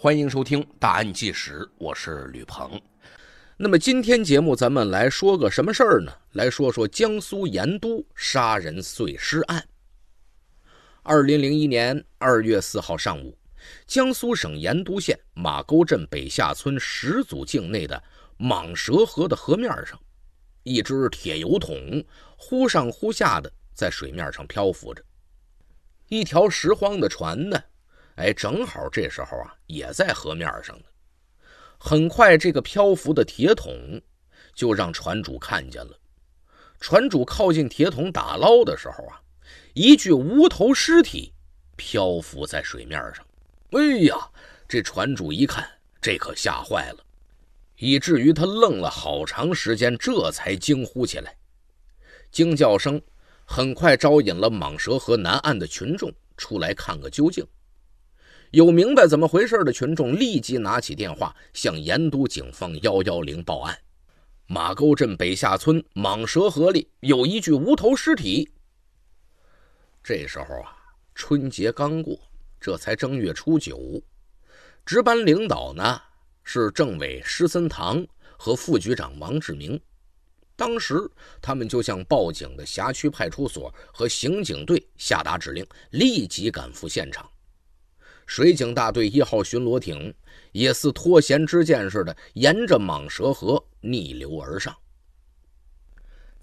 欢迎收听《大案纪实》，我是吕鹏。那么今天节目咱们来说个什么事儿呢？来说说江苏盐都杀人碎尸案。二零零一年二月四号上午，江苏省盐都县马沟镇北下村十组境内的蟒蛇河的河面上，一只铁油桶忽上忽下的在水面上漂浮着，一条拾荒的船呢。哎，正好这时候啊，也在河面上呢。很快，这个漂浮的铁桶就让船主看见了。船主靠近铁桶打捞的时候啊，一具无头尸体漂浮在水面上。哎呀，这船主一看，这可吓坏了，以至于他愣了好长时间，这才惊呼起来。惊叫声很快招引了蟒蛇河南岸的群众出来看个究竟。有明白怎么回事的群众，立即拿起电话向盐都警方幺幺零报案。马沟镇北下村蟒蛇河里有一具无头尸体。这时候啊，春节刚过，这才正月初九。值班领导呢是政委施森堂和副局长王志明。当时他们就向报警的辖区派出所和刑警队下达指令，立即赶赴现场。水警大队一号巡逻艇也似脱弦之箭似的，沿着蟒蛇河逆流而上。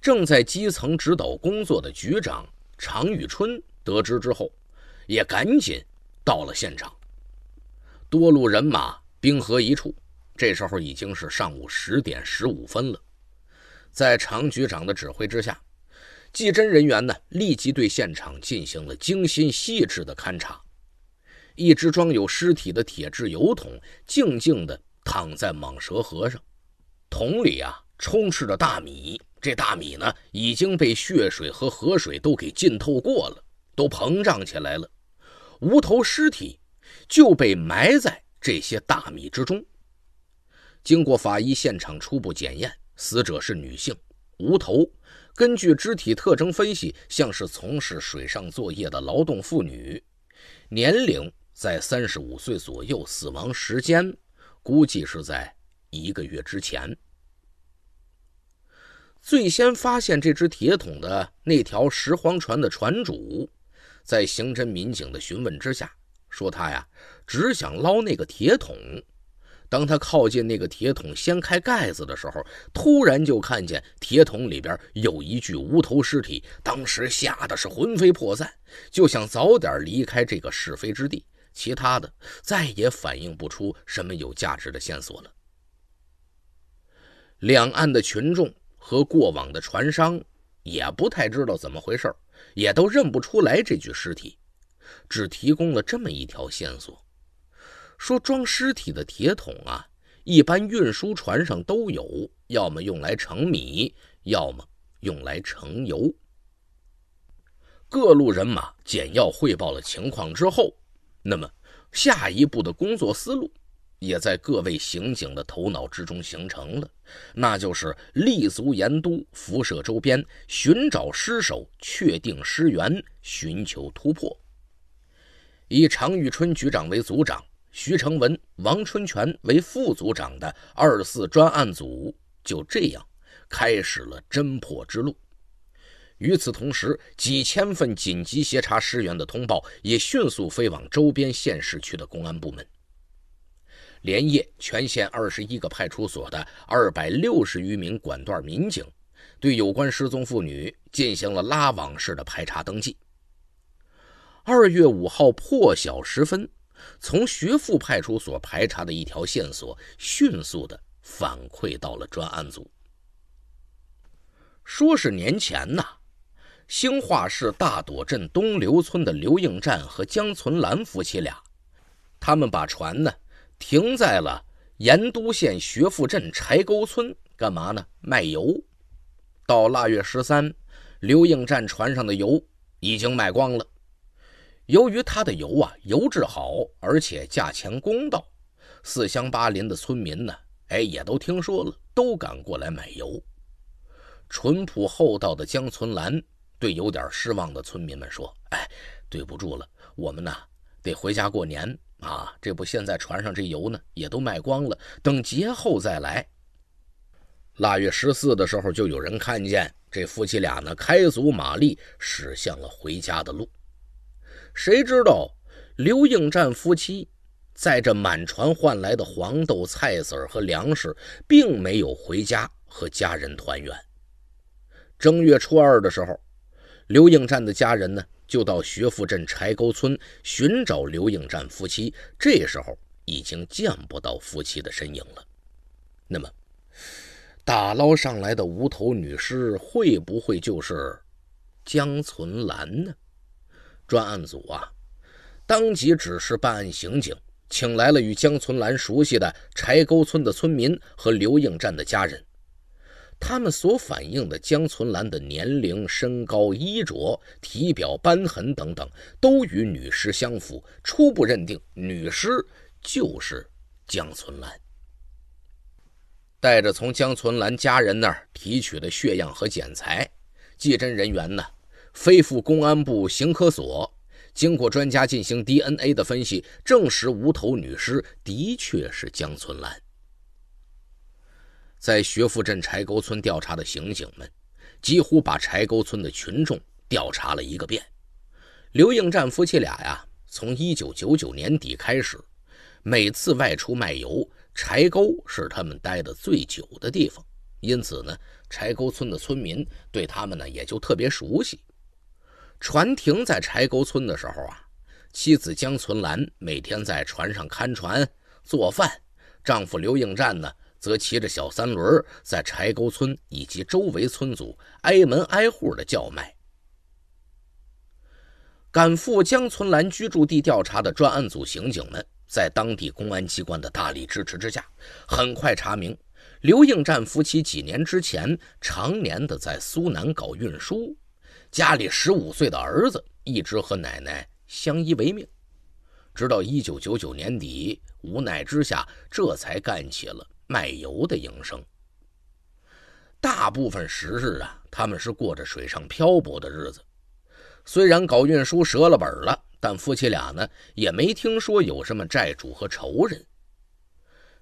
正在基层指导工作的局长常玉春得知之后，也赶紧到了现场。多路人马兵合一处，这时候已经是上午十点十五分了。在常局长的指挥之下，技侦人员呢立即对现场进行了精心细致的勘查。一只装有尸体的铁质油桶静静地躺在蟒蛇河上，桶里啊充斥着大米，这大米呢已经被血水和河水都给浸透过了，都膨胀起来了。无头尸体就被埋在这些大米之中。经过法医现场初步检验，死者是女性，无头，根据肢体特征分析，像是从事水上作业的劳动妇女，年龄。在三十五岁左右，死亡时间估计是在一个月之前。最先发现这只铁桶的那条拾荒船的船主，在刑侦民警的询问之下，说他呀只想捞那个铁桶。当他靠近那个铁桶，掀开盖子的时候，突然就看见铁桶里边有一具无头尸体，当时吓得是魂飞魄散，就想早点离开这个是非之地。其他的再也反映不出什么有价值的线索了。两岸的群众和过往的船商也不太知道怎么回事也都认不出来这具尸体，只提供了这么一条线索：说装尸体的铁桶啊，一般运输船上都有，要么用来盛米，要么用来盛油。各路人马简要汇报了情况之后。那么，下一步的工作思路，也在各位刑警的头脑之中形成了，那就是立足盐都，辐射周边，寻找尸首，确定尸源，寻求突破。以常玉春局长为组长，徐成文、王春泉为副组长的二四专案组就这样开始了侦破之路。与此同时，几千份紧急协查失源的通报也迅速飞往周边县市区的公安部门。连夜，全县二十一个派出所的二百六十余名管段民警，对有关失踪妇女进行了拉网式的排查登记。二月五号破晓时分，从学富派出所排查的一条线索迅速的反馈到了专案组，说是年前呐。兴化市大垛镇东刘村的刘应战和江存兰夫妻俩，他们把船呢停在了盐都县学富镇柴沟村，干嘛呢？卖油。到腊月十三，刘应战船上的油已经卖光了。由于他的油啊，油质好，而且价钱公道，四乡八邻的村民呢，哎，也都听说了，都赶过来买油。淳朴厚道的江存兰。对有点失望的村民们说：“哎，对不住了，我们呢得回家过年啊！这不，现在船上这油呢也都卖光了，等节后再来。腊月十四的时候，就有人看见这夫妻俩呢开足马力驶向了回家的路。谁知道刘应战夫妻在这满船换来的黄豆、菜籽和粮食，并没有回家和家人团圆。正月初二的时候。”刘应战的家人呢，就到学富镇柴沟村寻找刘应战夫妻。这时候已经见不到夫妻的身影了。那么，打捞上来的无头女尸会不会就是江存兰呢？专案组啊，当即指示办案刑警，请来了与江存兰熟悉的柴沟村的村民和刘应战的家人。他们所反映的江存兰的年龄、身高、衣着、体表斑痕等等，都与女尸相符，初步认定女尸就是江存兰。带着从江存兰家人那儿提取的血样和检材，技侦人员呢飞赴公安部刑科所，经过专家进行 DNA 的分析，证实无头女尸的确是江存兰。在学富镇柴沟村调查的刑警们，几乎把柴沟村的群众调查了一个遍。刘应战夫妻俩呀，从一九九九年底开始，每次外出卖油，柴沟是他们待的最久的地方，因此呢，柴沟村的村民对他们呢也就特别熟悉。船停在柴沟村的时候啊，妻子江存兰每天在船上看船做饭，丈夫刘应战呢。则骑着小三轮在柴沟村以及周围村组挨门挨户的叫卖。赶赴江村兰居住地调查的专案组刑警们，在当地公安机关的大力支持之下，很快查明，刘应战夫妻几年之前常年的在苏南搞运输，家里十五岁的儿子一直和奶奶相依为命，直到一九九九年底，无奈之下，这才干起了。卖油的营生，大部分时日啊，他们是过着水上漂泊的日子。虽然搞运输折了本了，但夫妻俩呢也没听说有什么债主和仇人。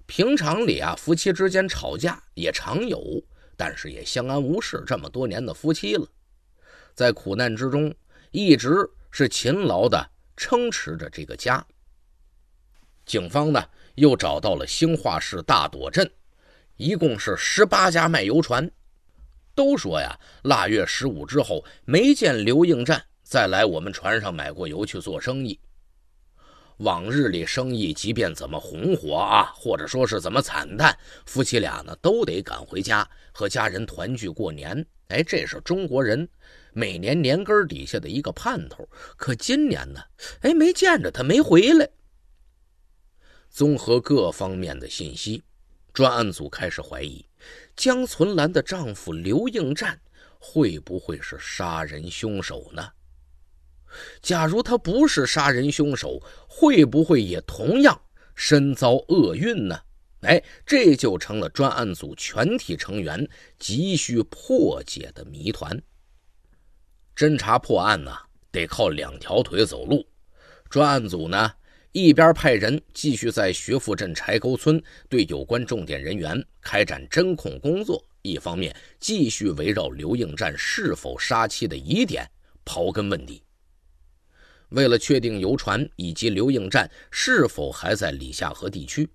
平常里啊，夫妻之间吵架也常有，但是也相安无事。这么多年的夫妻了，在苦难之中，一直是勤劳的撑持着这个家。警方呢？又找到了兴化市大垛镇，一共是十八家卖油船，都说呀，腊月十五之后没见刘应战再来我们船上买过油去做生意。往日里生意即便怎么红火啊，或者说是怎么惨淡，夫妻俩呢都得赶回家和家人团聚过年。哎，这是中国人每年年根底下的一个盼头。可今年呢，哎，没见着他没回来。综合各方面的信息，专案组开始怀疑江存兰的丈夫刘应战会不会是杀人凶手呢？假如他不是杀人凶手，会不会也同样身遭厄运呢？哎，这就成了专案组全体成员急需破解的谜团。侦查破案呢，得靠两条腿走路，专案组呢？一边派人继续在学富镇柴沟村对有关重点人员开展侦控工作，一方面继续围绕刘应战是否杀妻的疑点刨根问底。为了确定游船以及刘应战是否还在李下河地区，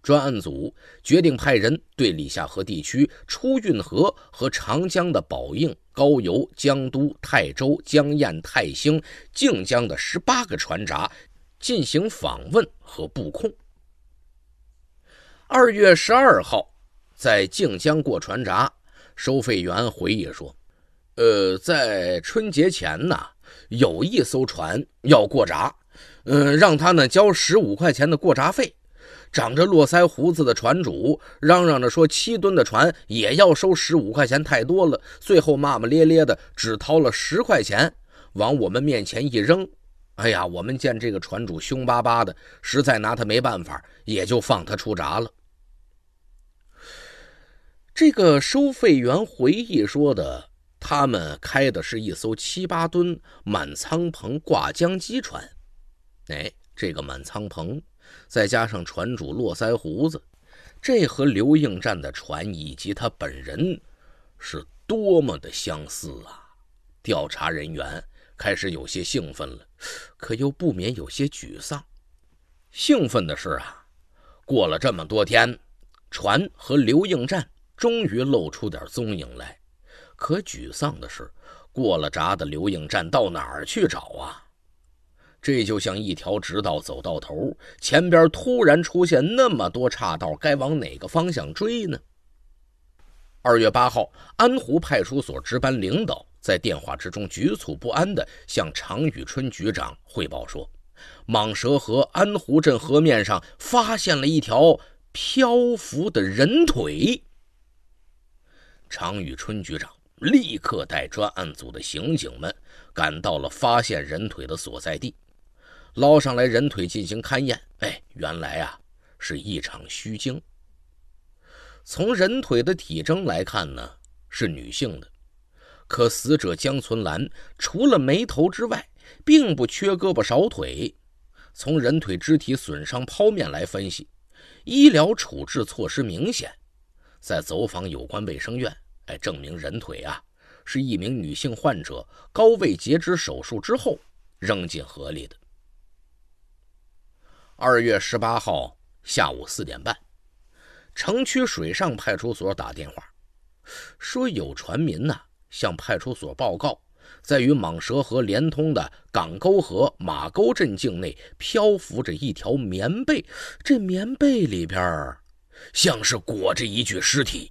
专案组决定派人对李下河地区出运河和长江的宝应、高邮、江都、泰州、江堰、泰兴、靖江的十八个船闸。进行访问和布控。二月十二号，在靖江过船闸，收费员回忆说：“呃，在春节前呢，有一艘船要过闸，嗯，让他呢交十五块钱的过闸费。长着络腮胡子的船主嚷嚷着说，七吨的船也要收十五块钱，太多了。最后骂骂咧咧的，只掏了十块钱，往我们面前一扔。”哎呀，我们见这个船主凶巴巴的，实在拿他没办法，也就放他出闸了。这个收费员回忆说的，他们开的是一艘七八吨满仓棚挂浆机船。哎，这个满仓棚，再加上船主络腮胡子，这和刘应战的船以及他本人，是多么的相似啊！调查人员。开始有些兴奋了，可又不免有些沮丧。兴奋的是啊，过了这么多天，船和刘应战终于露出点踪影来；可沮丧的是，过了闸的刘应战到哪儿去找啊？这就像一条直道走到头，前边突然出现那么多岔道，该往哪个方向追呢？二月八号，安湖派出所值班领导。在电话之中，局促不安地向常宇春局长汇报说：“蟒蛇河安湖镇河面上发现了一条漂浮的人腿。”常宇春局长立刻带专案组的刑警们赶到了发现人腿的所在地，捞上来人腿进行勘验。哎，原来啊是一场虚惊。从人腿的体征来看呢，是女性的。可死者江存兰除了眉头之外，并不缺胳膊少腿。从人腿肢体损伤剖面来分析，医疗处置措施明显。在走访有关卫生院，来证明人腿啊，是一名女性患者高位截肢手术之后扔进河里的。二月十八号下午四点半，城区水上派出所打电话，说有船民呐。向派出所报告，在与蟒蛇河连通的港沟河马沟镇境内漂浮着一条棉被，这棉被里边像是裹着一具尸体。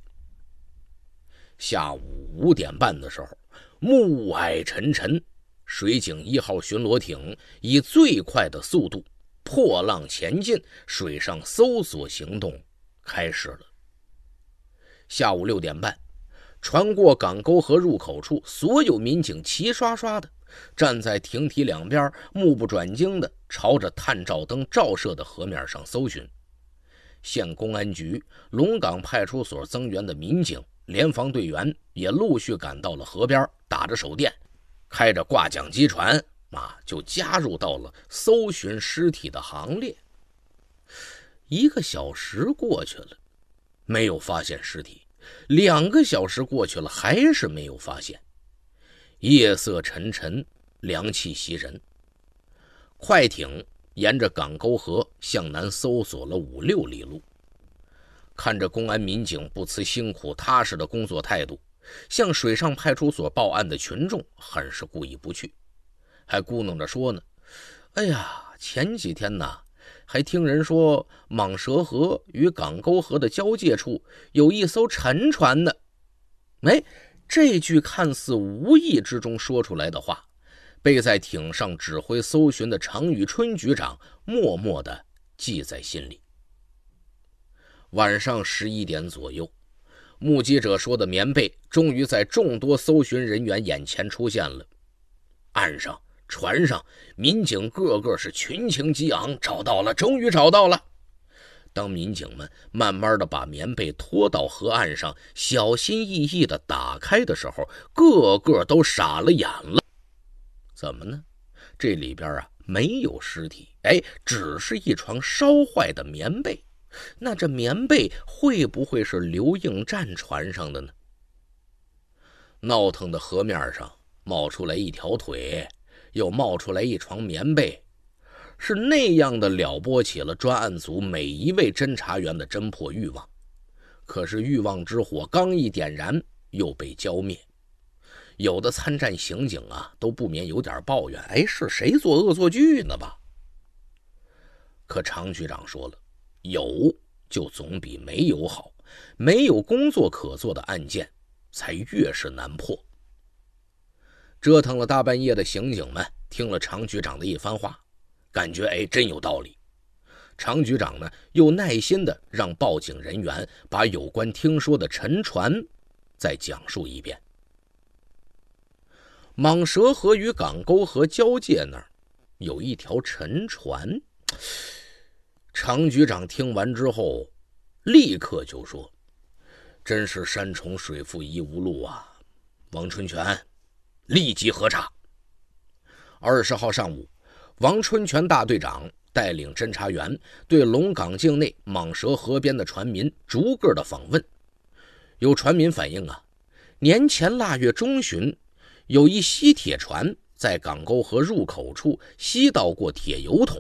下午五点半的时候，暮霭沉沉，水警一号巡逻艇以最快的速度破浪前进，水上搜索行动开始了。下午六点半。船过港沟河入口处，所有民警齐刷刷的站在艇体两边，目不转睛的朝着探照灯照射的河面上搜寻。县公安局龙岗派出所增援的民警、联防队员也陆续赶到了河边，打着手电，开着挂桨机船，啊，就加入到了搜寻尸体的行列。一个小时过去了，没有发现尸体。两个小时过去了，还是没有发现。夜色沉沉，凉气袭人。快艇沿着港沟河向南搜索了五六里路。看着公安民警不辞辛苦、踏实的工作态度，向水上派出所报案的群众很是过意不去，还咕哝着说呢：“哎呀，前几天呢。”还听人说，蟒蛇河与港沟河的交界处有一艘沉船呢。哎，这句看似无意之中说出来的话，被在艇上指挥搜寻的常宇春局长默默地记在心里。晚上十一点左右，目击者说的棉被终于在众多搜寻人员眼前出现了，岸上。船上民警个个是群情激昂，找到了，终于找到了。当民警们慢慢的把棉被拖到河岸上，小心翼翼的打开的时候，个个都傻了眼了。怎么呢？这里边啊没有尸体，哎，只是一床烧坏的棉被。那这棉被会不会是刘应战船上的呢？闹腾的河面上冒出来一条腿。又冒出来一床棉被，是那样的撩拨起了专案组每一位侦查员的侦破欲望。可是欲望之火刚一点燃，又被浇灭。有的参战刑警啊，都不免有点抱怨：“哎，是谁做恶作剧呢吧？”可常局长说了：“有就总比没有好，没有工作可做的案件，才越是难破。”折腾了大半夜的刑警们，听了常局长的一番话，感觉哎，真有道理。常局长呢，又耐心的让报警人员把有关听说的沉船再讲述一遍。蟒蛇河与港沟河交界那儿有一条沉船。常局长听完之后，立刻就说：“真是山重水复疑无路啊！”王春泉。”立即核查。二十号上午，王春泉大队长带领侦查员对龙岗境内蟒蛇河边的船民逐个的访问。有船民反映啊，年前腊月中旬，有一吸铁船在港沟河入口处吸到过铁油桶；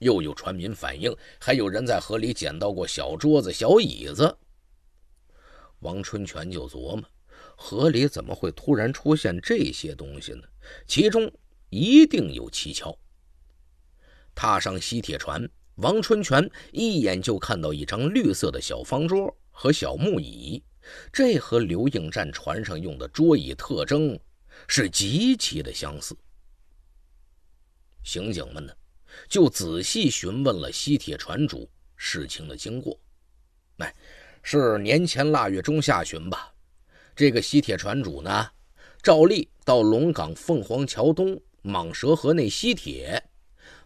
又有船民反映，还有人在河里捡到过小桌子、小椅子。王春泉就琢磨。河里怎么会突然出现这些东西呢？其中一定有蹊跷。踏上西铁船，王春泉一眼就看到一张绿色的小方桌和小木椅，这和刘应战船上用的桌椅特征是极其的相似。刑警们呢，就仔细询问了西铁船主事情的经过。哎，是年前腊月中下旬吧。这个吸铁船主呢，照例到龙岗凤凰桥东蟒蛇河内吸铁，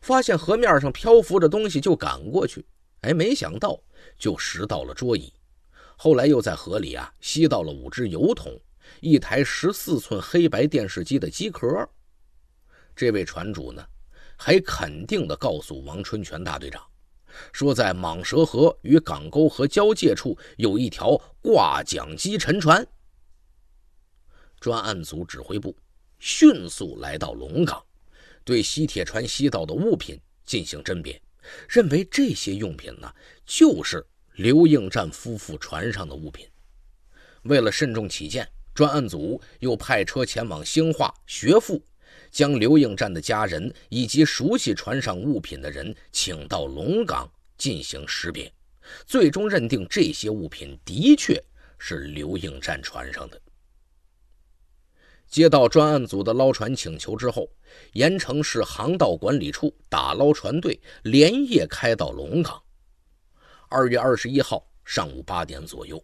发现河面上漂浮着东西就赶过去，哎，没想到就拾到了桌椅，后来又在河里啊吸到了五只油桶，一台十四寸黑白电视机的机壳。这位船主呢，还肯定地告诉王春泉大队长，说在蟒蛇河与港沟河交界处有一条挂桨机沉船。专案组指挥部迅速来到龙岗，对西铁船吸到的物品进行甄别，认为这些用品呢就是刘应战夫妇船上的物品。为了慎重起见，专案组又派车前往兴化学富，将刘应战的家人以及熟悉船上物品的人请到龙岗进行识别，最终认定这些物品的确是刘应战船上的。接到专案组的捞船请求之后，盐城市航道管理处打捞船队连夜开到龙港。二月二十一号上午八点左右，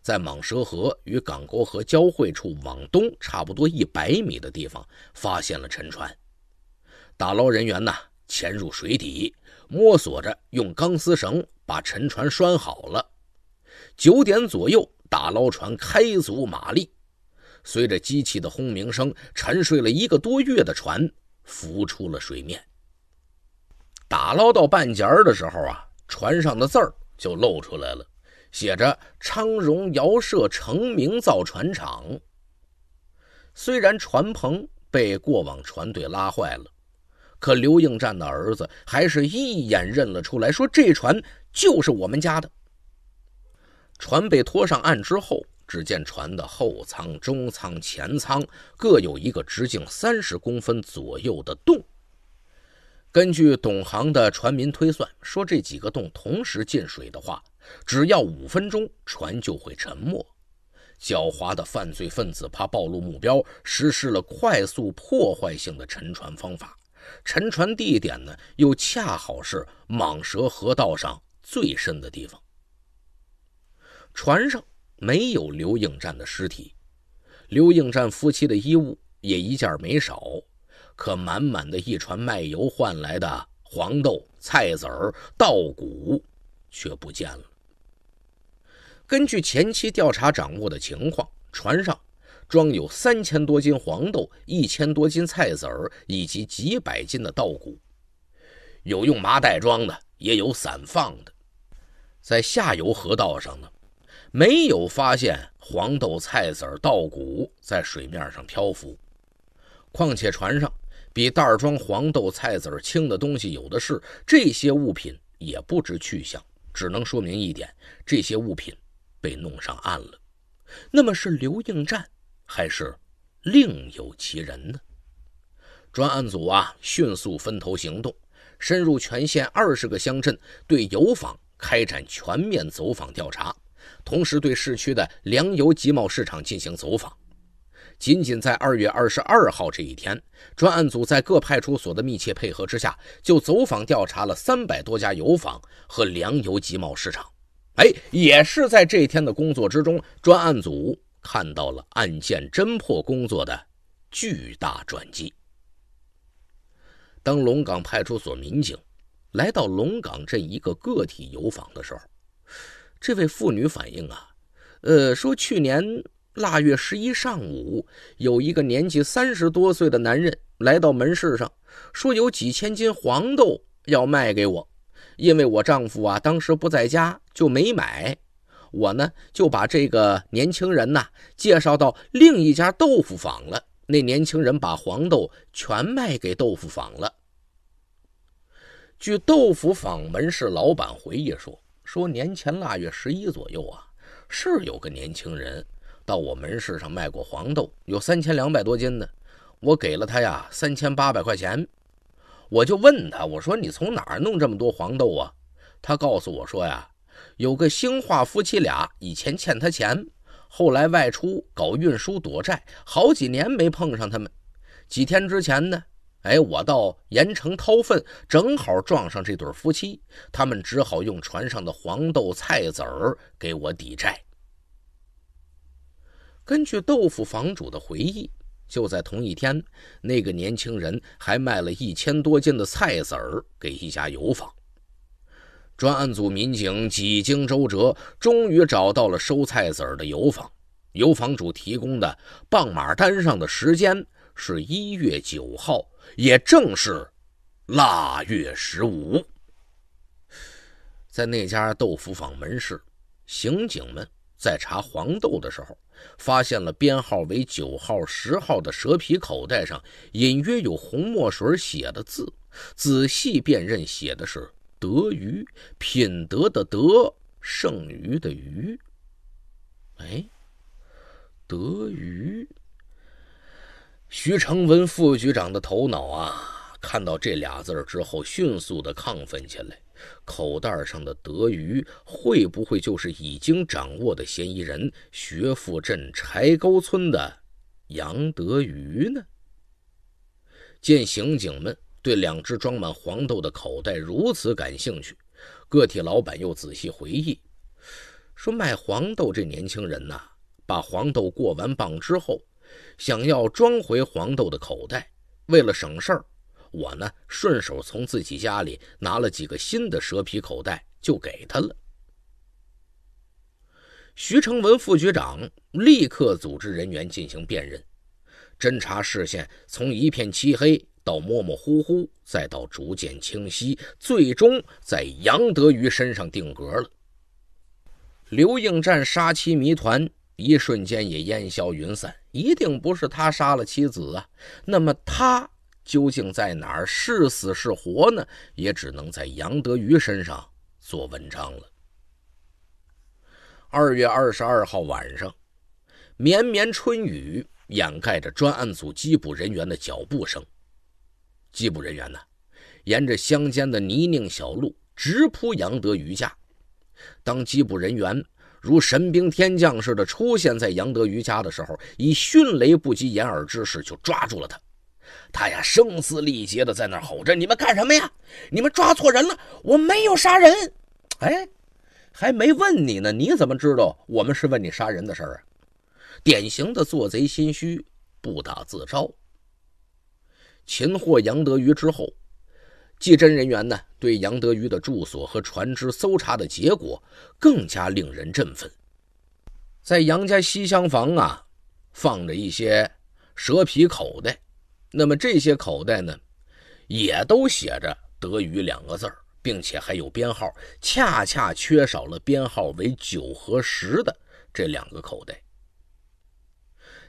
在蟒蛇河与港沟河交汇处往东差不多一百米的地方发现了沉船。打捞人员呢潜入水底，摸索着用钢丝绳把沉船拴好了。九点左右，打捞船开足马力。随着机器的轰鸣声，沉睡了一个多月的船浮出了水面。打捞到半截儿的时候啊，船上的字儿就露出来了，写着“昌荣姚社成名造船厂”。虽然船棚被过往船队拉坏了，可刘应战的儿子还是一眼认了出来，说这船就是我们家的。船被拖上岸之后。只见船的后舱、中舱、前舱各有一个直径三十公分左右的洞。根据懂行的船民推算，说这几个洞同时进水的话，只要五分钟船就会沉没。狡猾的犯罪分子怕暴露目标，实施了快速破坏性的沉船方法。沉船地点呢，又恰好是蟒蛇河道上最深的地方。船上。没有刘应战的尸体，刘应战夫妻的衣物也一件没少，可满满的一船卖油换来的黄豆、菜籽儿、稻谷却不见了。根据前期调查掌握的情况，船上装有三千多斤黄豆、一千多斤菜籽儿以及几百斤的稻谷，有用麻袋装的，也有散放的，在下游河道上呢。没有发现黄豆、菜籽儿、稻谷在水面上漂浮，况且船上比袋装黄豆、菜籽儿轻的东西有的是，这些物品也不知去向，只能说明一点：这些物品被弄上岸了。那么是刘应战，还是另有其人呢？专案组啊，迅速分头行动，深入全县二十个乡镇，对油坊开展全面走访调查。同时，对市区的粮油集贸市场进行走访。仅仅在二月二十二号这一天，专案组在各派出所的密切配合之下，就走访调查了三百多家油坊和粮油集贸市场。哎，也是在这天的工作之中，专案组看到了案件侦破工作的巨大转机。当龙岗派出所民警来到龙岗镇一个个体油坊的时候，这位妇女反映啊，呃，说去年腊月十一上午，有一个年纪三十多岁的男人来到门市上，说有几千斤黄豆要卖给我，因为我丈夫啊当时不在家就没买。我呢就把这个年轻人呢介绍到另一家豆腐坊了。那年轻人把黄豆全卖给豆腐坊了。据豆腐坊门市老板回忆说。说年前腊月十一左右啊，是有个年轻人到我门市上卖过黄豆，有三千两百多斤的，我给了他呀三千八百块钱。我就问他，我说你从哪儿弄这么多黄豆啊？他告诉我说呀，有个兴化夫妻俩以前欠他钱，后来外出搞运输躲债，好几年没碰上他们。几天之前呢？哎，我到盐城掏粪，正好撞上这对夫妻，他们只好用船上的黄豆菜籽儿给我抵债。根据豆腐坊主的回忆，就在同一天，那个年轻人还卖了一千多斤的菜籽儿给一家油坊。专案组民警几经周折，终于找到了收菜籽儿的油坊。油坊主提供的磅码单上的时间。是一月九号，也正是腊月十五，在那家豆腐坊门市，刑警们在查黄豆的时候，发现了编号为九号、十号的蛇皮口袋上隐约有红墨水写的字，仔细辨认，写的是“德鱼”，品德”的“德”，剩余的“余”，哎，“德鱼。徐成文副局长的头脑啊，看到这俩字之后，迅速的亢奋起来。口袋上的德鱼会不会就是已经掌握的嫌疑人？学富镇柴沟村的杨德鱼呢？见刑警们对两只装满黄豆的口袋如此感兴趣，个体老板又仔细回忆，说卖黄豆这年轻人呐，把黄豆过完磅之后。想要装回黄豆的口袋，为了省事儿，我呢顺手从自己家里拿了几个新的蛇皮口袋，就给他了。徐成文副局长立刻组织人员进行辨认，侦查视线从一片漆黑到模模糊糊，再到逐渐清晰，最终在杨德余身上定格了。刘应战杀妻谜团，一瞬间也烟消云散。一定不是他杀了妻子啊！那么他究竟在哪儿，是死是活呢？也只能在杨德余身上做文章了。二月二十二号晚上，绵绵春雨掩盖着专案组缉捕人员的脚步声。缉捕人员呢，沿着乡间的泥泞小路直扑杨德余家。当缉捕人员。如神兵天将似的出现在杨德瑜家的时候，以迅雷不及掩耳之势就抓住了他。他呀，声嘶力竭的在那吼着：“你们干什么呀？你们抓错人了！我没有杀人。”哎，还没问你呢，你怎么知道我们是问你杀人的事儿啊？典型的做贼心虚，不打自招。擒获杨德瑜之后。技侦人员呢，对杨德余的住所和船只搜查的结果更加令人振奋。在杨家西厢房啊，放着一些蛇皮口袋，那么这些口袋呢，也都写着“德语两个字儿，并且还有编号，恰恰缺少了编号为九和十的这两个口袋。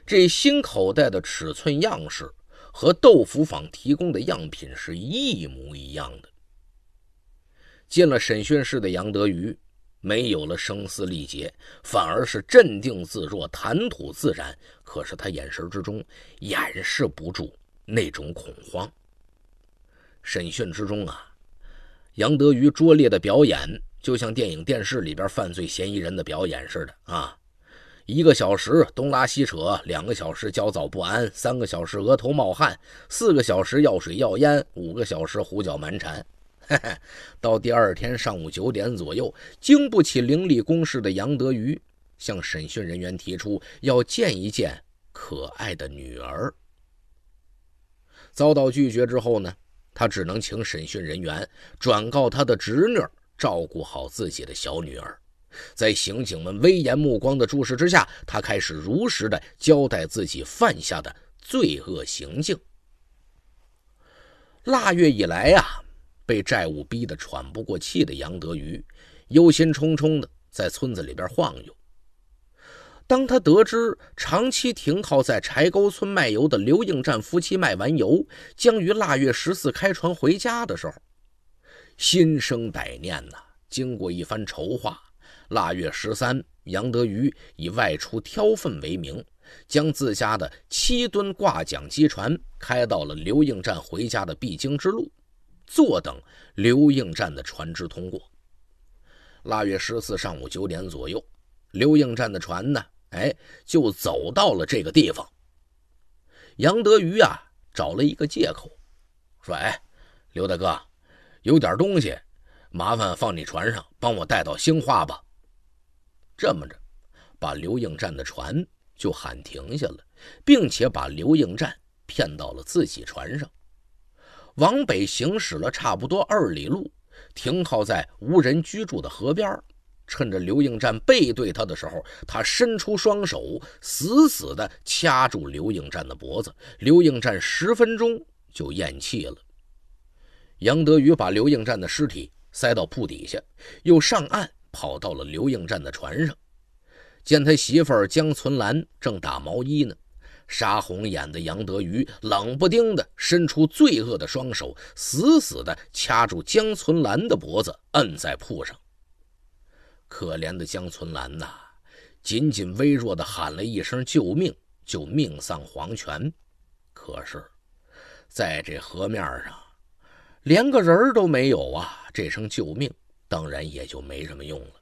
这新口袋的尺寸、样式。和豆腐坊提供的样品是一模一样的。进了审讯室的杨德余，没有了声嘶力竭，反而是镇定自若，谈吐自然。可是他眼神之中掩饰不住那种恐慌。审讯之中啊，杨德余拙劣的表演，就像电影、电视里边犯罪嫌疑人的表演似的啊。一个小时东拉西扯，两个小时焦躁不安，三个小时额头冒汗，四个小时药水药烟，五个小时胡搅蛮缠。嘿嘿，到第二天上午九点左右，经不起凌厉攻势的杨德余向审讯人员提出要见一见可爱的女儿，遭到拒绝之后呢，他只能请审讯人员转告他的侄女照顾好自己的小女儿。在刑警们威严目光的注视之下，他开始如实的交代自己犯下的罪恶行径。腊月以来呀，被债务逼得喘不过气的杨德余，忧心忡忡的在村子里边晃悠。当他得知长期停靠在柴沟村卖油的刘应战夫妻卖完油，将于腊月十四开船回家的时候，心生歹念呐。经过一番筹划。腊月十三，杨德余以外出挑粪为名，将自家的七吨挂桨机船开到了刘应战回家的必经之路，坐等刘应战的船只通过。腊月十四上午九点左右，刘应战的船呢，哎，就走到了这个地方。杨德余啊，找了一个借口，说：“哎，刘大哥，有点东西，麻烦放你船上，帮我带到兴化吧。”这么着，把刘应战的船就喊停下了，并且把刘应战骗到了自己船上，往北行驶了差不多二里路，停靠在无人居住的河边。趁着刘应战背对他的时候，他伸出双手，死死的掐住刘应战的脖子。刘应战十分钟就咽气了。杨德宇把刘应战的尸体塞到铺底下，又上岸。跑到了刘应战的船上，见他媳妇江存兰正打毛衣呢，杀红眼的杨德余冷不丁的伸出罪恶的双手，死死的掐住江存兰的脖子，摁在铺上。可怜的江存兰呐，仅仅微弱的喊了一声“救命”，就命丧黄泉。可是，在这河面上，连个人都没有啊！这声救命。当然也就没什么用了。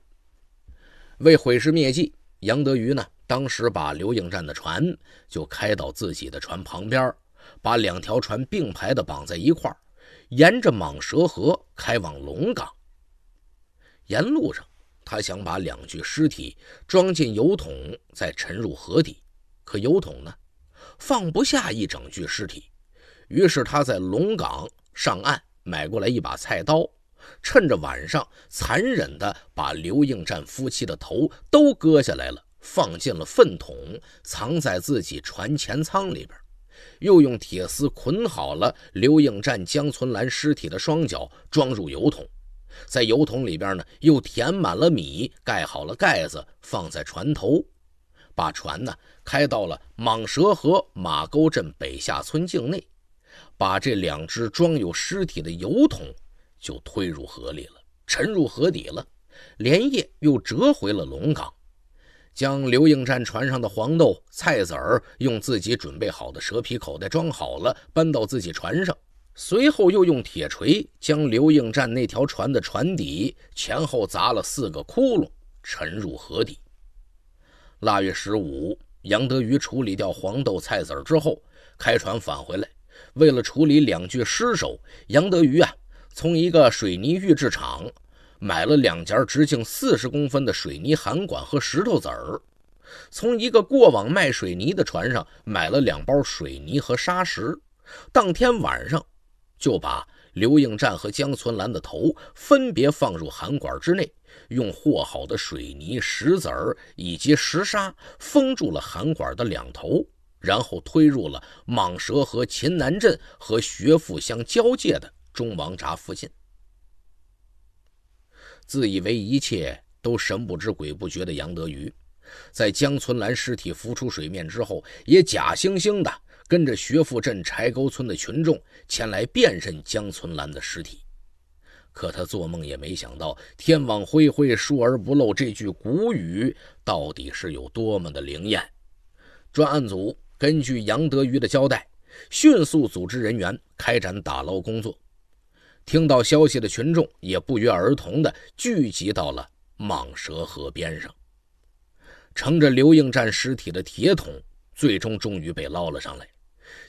为毁尸灭迹，杨德余呢，当时把刘影站的船就开到自己的船旁边，把两条船并排的绑在一块沿着蟒蛇河开往龙岗。沿路上，他想把两具尸体装进油桶，再沉入河底。可油桶呢，放不下一整具尸体，于是他在龙岗上岸买过来一把菜刀。趁着晚上，残忍地把刘应战夫妻的头都割下来了，放进了粪桶，藏在自己船前舱里边，又用铁丝捆好了刘应战、江存兰尸体的双脚，装入油桶，在油桶里边呢，又填满了米，盖好了盖子，放在船头，把船呢开到了蟒蛇河马沟镇北下村境内，把这两只装有尸体的油桶。就推入河里了，沉入河底了。连夜又折回了龙岗，将刘应占船上的黄豆、菜籽儿用自己准备好的蛇皮口袋装好了，搬到自己船上。随后又用铁锤将刘应占那条船的船底前后砸了四个窟窿，沉入河底。腊月十五，杨德余处理掉黄豆、菜籽儿之后，开船返回来。为了处理两具尸首，杨德余啊。从一个水泥预制厂买了两节直径四十公分的水泥涵管和石头子儿，从一个过往卖水泥的船上买了两包水泥和沙石。当天晚上，就把刘应战和江存兰的头分别放入涵管之内，用和好的水泥、石子儿以及石沙封住了涵管的两头，然后推入了蟒蛇和秦南镇和学富乡交界的。中王闸附近，自以为一切都神不知鬼不觉的杨德余，在江存兰尸体浮出水面之后，也假惺惺的跟着学富镇柴沟村的群众前来辨认江存兰的尸体。可他做梦也没想到，“天网恢恢，疏而不漏”这句古语到底是有多么的灵验。专案组根据杨德余的交代，迅速组织人员开展打捞工作。听到消息的群众也不约而同地聚集到了蟒蛇河边上。乘着刘应战尸体的铁桶，最终终于被捞了上来；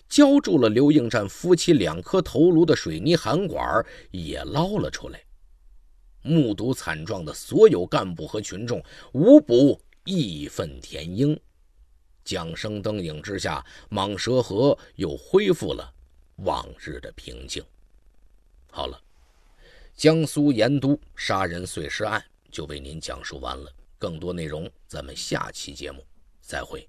浇筑了刘应战夫妻两颗头颅的水泥涵管也捞了出来。目睹惨状的所有干部和群众无不义愤填膺。桨声灯影之下，蟒蛇河又恢复了往日的平静。好了，江苏盐都杀人碎尸案就为您讲述完了。更多内容，咱们下期节目再会。